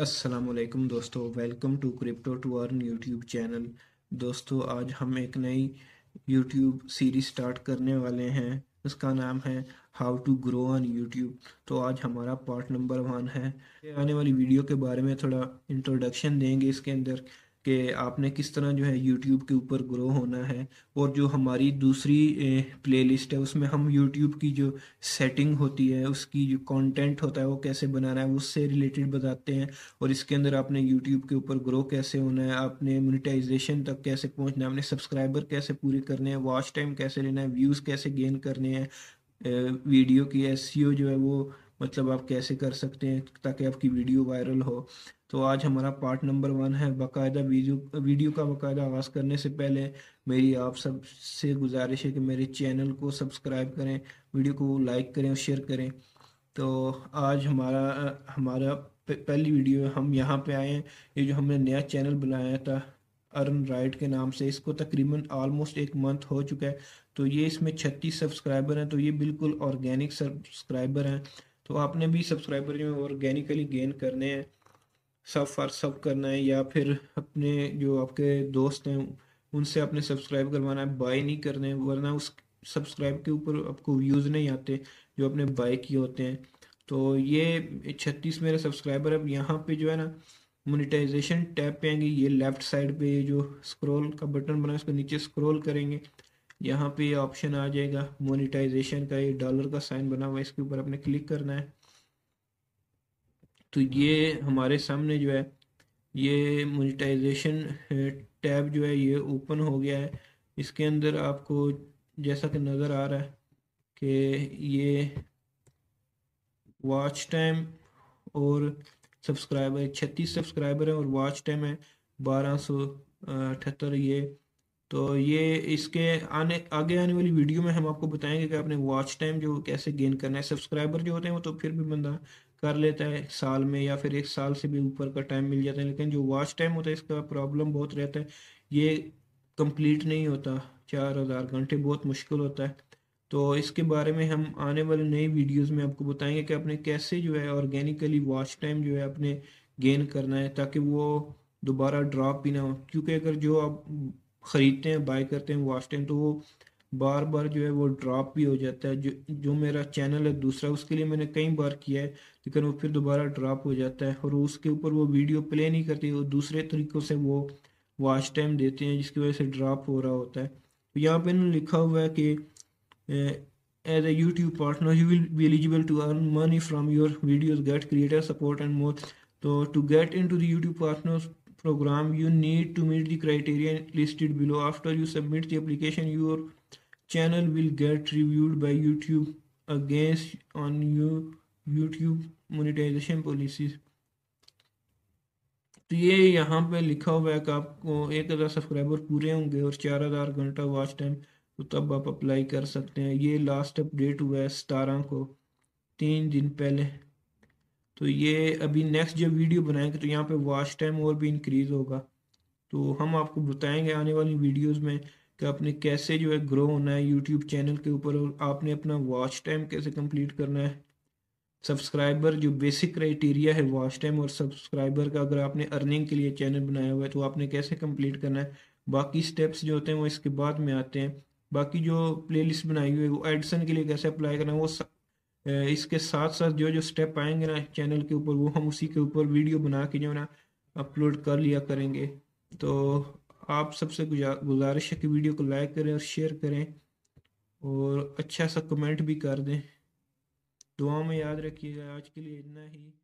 असलम दोस्तों welcome to crypto to earn YouTube channel दोस्तों आज हम एक नई यूट्यूब सीरीज स्टार्ट करने वाले हैं उसका नाम है how to grow on YouTube तो आज हमारा पार्ट नंबर वन है आने वाली वीडियो के बारे में थोड़ा इंट्रोडक्शन देंगे इसके अंदर कि आपने किस तरह जो है यूट्यूब के ऊपर ग्रो होना है और जो हमारी दूसरी प्लेलिस्ट है उसमें हम यूट्यूब की जो सेटिंग होती है उसकी जो कंटेंट होता है वो कैसे बनाना है उससे रिलेटेड बताते हैं और इसके अंदर आपने यूट्यूब के ऊपर ग्रो कैसे होना है आपने मोनिटाइजेशन तक कैसे पहुंचना है अपने सब्सक्राइबर कैसे पूरे करने हैं वॉच टाइम कैसे लेना है व्यूज़ कैसे गेन करने हैं वीडियो की एस जो है वो मतलब आप कैसे कर सकते हैं ताकि आपकी वीडियो वायरल हो तो आज हमारा पार्ट नंबर वन है बाकायदा वीडियो वीडियो का बाकायदा आगाज़ करने से पहले मेरी आप सब से गुजारिश है कि मेरे चैनल को सब्सक्राइब करें वीडियो को लाइक करें और शेयर करें तो आज हमारा हमारा पहली वीडियो हम यहाँ पे आए हैं ये जो हमने नया चैनल बनाया था अर्न राइट के नाम से इसको तकरीबन ऑलमोस्ट एक मंथ हो चुका है तो ये इसमें छत्तीस सब्सक्राइबर हैं तो ये बिल्कुल ऑर्गेनिक सब्सक्राइबर हैं तो आपने भी सब्सक्राइबर जो है ऑर्गेनिकली गेन करने हैं सब फॉर सब करना है या फिर अपने जो आपके दोस्त हैं उनसे आपने सब्सक्राइब करवाना है बाय नहीं करने वरना उस सब्सक्राइब के ऊपर आपको व्यूज़ नहीं आते जो आपने बाय किए होते हैं तो ये छत्तीस मेरे सब्सक्राइबर अब यहाँ पे जो है ना मोनिटाइजेशन टैब पे आएंगे ये लेफ्ट साइड पे ये जो स्क्रॉल का बटन बना है उसको नीचे स्क्रॉल करेंगे यहाँ पे ऑप्शन आ जाएगा मोनिटाइजेशन का ये डॉलर का साइन बना हुआ है इसके ऊपर आपने क्लिक करना है तो ये हमारे सामने जो है ये मोनिटाइजेशन टैब जो है ये ओपन हो गया है इसके अंदर आपको जैसा कि नज़र आ रहा है कि ये वॉच टाइम और सब्सक्राइबर छत्तीस सब्सक्राइबर हैं और वॉच टाइम है बारह सौ अठहत्तर ये तो ये इसके आने आगे आने वाली वीडियो में हम आपको बताएंगे कि आपने वॉच टाइम जो कैसे गेन करना है सब्सक्राइबर जो होते हैं वो तो फिर भी बंदा कर लेता है साल में या फिर एक साल से भी ऊपर का टाइम मिल जाता है लेकिन जो वॉच टाइम होता है इसका प्रॉब्लम बहुत रहता है ये कंप्लीट नहीं होता चार हज़ार घंटे बहुत मुश्किल होता है तो इसके बारे में हम आने वाले नई वीडियोस में आपको बताएंगे कि आपने कैसे जो है ऑर्गेनिकली वॉच टाइम जो है अपने गेन करना है ताकि वो दोबारा ड्रॉप भी ना हो क्योंकि अगर जो आप ख़रीदते हैं बाय करते हैं वाचते हैं तो वो बार बार जो है वो ड्रॉप भी हो जाता है जो जो मेरा चैनल है दूसरा उसके लिए मैंने कई बार किया है लेकिन वो फिर दोबारा ड्रॉप हो जाता है और उसके ऊपर वो वीडियो प्ले नहीं करती वो दूसरे तरीक़ों से वो वॉच टाइम देते हैं जिसकी वजह से ड्रॉप हो रहा होता है तो यहाँ पर इन्होंने लिखा हुआ है कि as a YouTube partner you will be eligible to earn money from your videos get creator support and more तो to get into the YouTube partner program you need to meet the criteria listed below after you submit the application your channel will get reviewed by youtube against on your youtube monetization policies तो ये यहाँ पे लिखा हुआ है कि आपको एक हज़ार सब्सक्राइबर पूरे होंगे और चार हज़ार घंटा वॉच टाइम तो तब आप अप्लाई कर सकते हैं ये लास्ट अपडेट हुआ है सतारह को तीन दिन पहले तो ये अभी नेक्स्ट जब वीडियो बनाएंगे तो यहाँ पे वॉच टाइम और भी इंक्रीज होगा तो हम आपको बताएंगे आने वाली वीडियोस में कि आपने कैसे जो है ग्रो होना है यूट्यूब चैनल के ऊपर और आपने अपना वॉच टाइम कैसे कंप्लीट करना है सब्सक्राइबर जो बेसिक क्राइटेरिया है वॉच टाइम और सब्सक्राइबर का अगर आपने अर्निंग के लिए चैनल बनाया हुआ है तो आपने कैसे कंप्लीट करना है बाकी स्टेप्स जो होते हैं वो इसके बाद में आते हैं बाकी जो प्लेलिस्ट बनाई हुई है वो एडिसन के लिए कैसे अप्लाई करना है वो इसके साथ साथ जो जो स्टेप आएंगे ना चैनल के ऊपर वो हम उसी के ऊपर वीडियो बना के जो ना अपलोड कर लिया करेंगे तो आप सबसे गुजारिश है कि वीडियो को लाइक करें और शेयर करें और अच्छा सा कमेंट भी कर दें दुआ में याद रखिएगा आज के लिए इतना ही